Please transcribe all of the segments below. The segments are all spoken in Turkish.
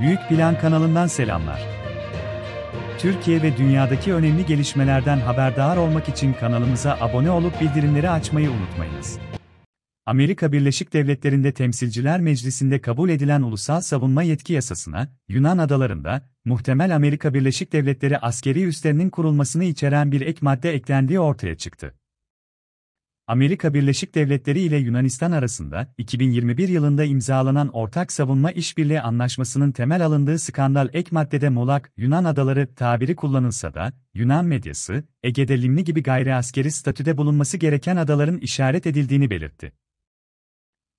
Büyük Plan kanalından selamlar. Türkiye ve dünyadaki önemli gelişmelerden haberdar olmak için kanalımıza abone olup bildirimleri açmayı unutmayınız. Amerika Birleşik Devletleri'nde Temsilciler Meclisi'nde kabul edilen Ulusal Savunma Yetki Yasasına, Yunan adalarında, muhtemel Amerika Birleşik Devletleri askeri üslerinin kurulmasını içeren bir ek madde eklendiği ortaya çıktı. Amerika Birleşik Devletleri ile Yunanistan arasında 2021 yılında imzalanan Ortak Savunma işbirliği Anlaşması'nın temel alındığı skandal ek maddede Molak, Yunan adaları tabiri kullanılsa da, Yunan medyası, Ege'de Limni gibi gayri askeri statüde bulunması gereken adaların işaret edildiğini belirtti.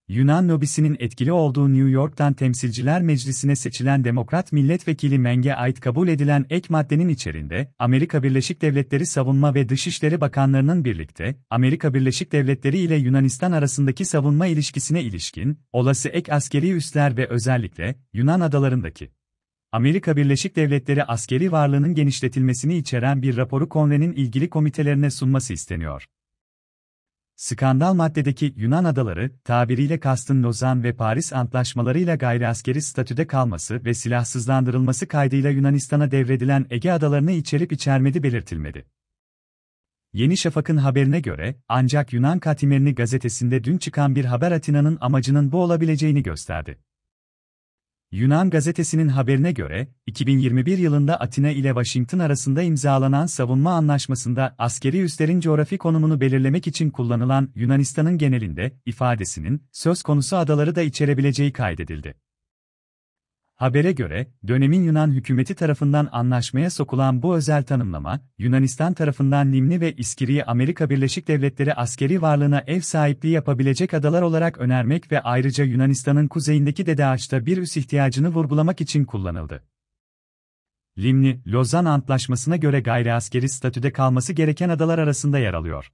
Yunan lobisinin etkili olduğu New York'tan Temsilciler Meclisi'ne seçilen Demokrat Milletvekili Meng'e ait kabul edilen ek maddenin içerinde, Amerika Birleşik Devletleri Savunma ve Dışişleri Bakanlarının birlikte, Amerika Birleşik Devletleri ile Yunanistan arasındaki savunma ilişkisine ilişkin, olası ek askeri üsler ve özellikle, Yunan adalarındaki Amerika Birleşik Devletleri askeri varlığının genişletilmesini içeren bir raporu konvenin ilgili komitelerine sunması isteniyor. Skandal maddedeki Yunan adaları, tabiriyle kastın Lozan ve Paris antlaşmalarıyla gayriaskeri statüde kalması ve silahsızlandırılması kaydıyla Yunanistan'a devredilen Ege adalarını içerip içermedi belirtilmedi. Yeni Şafak'ın haberine göre, ancak Yunan Katimerini gazetesinde dün çıkan bir haber Atina'nın amacının bu olabileceğini gösterdi. Yunan gazetesinin haberine göre, 2021 yılında Atina ile Washington arasında imzalanan savunma anlaşmasında askeri üslerin coğrafi konumunu belirlemek için kullanılan Yunanistan'ın genelinde ifadesinin söz konusu adaları da içerebileceği kaydedildi. Habere göre, dönemin Yunan hükümeti tarafından anlaşmaya sokulan bu özel tanımlama, Yunanistan tarafından Limni ve İskiri'yi Amerika Birleşik Devletleri askeri varlığına ev sahipliği yapabilecek adalar olarak önermek ve ayrıca Yunanistan'ın kuzeyindeki Dede Ağaç'ta bir üs ihtiyacını vurgulamak için kullanıldı. Limni, Lozan Antlaşması'na göre gayriaskeri statüde kalması gereken adalar arasında yer alıyor.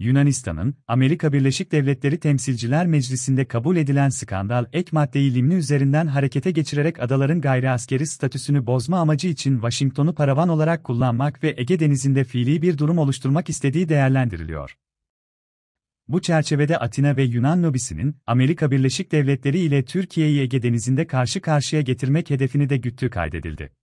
Yunanistan'ın Amerika Birleşik Devletleri Temsilciler Meclisi'nde kabul edilen skandal ek maddeyi limni üzerinden harekete geçirerek adaların gayri askeri statüsünü bozma amacı için Washington'u paravan olarak kullanmak ve Ege Denizi'nde fiili bir durum oluşturmak istediği değerlendiriliyor. Bu çerçevede Atina ve Yunan lobisinin Amerika Birleşik Devletleri ile Türkiye'yi Ege Denizi'nde karşı karşıya getirmek hedefini de güttüğü kaydedildi.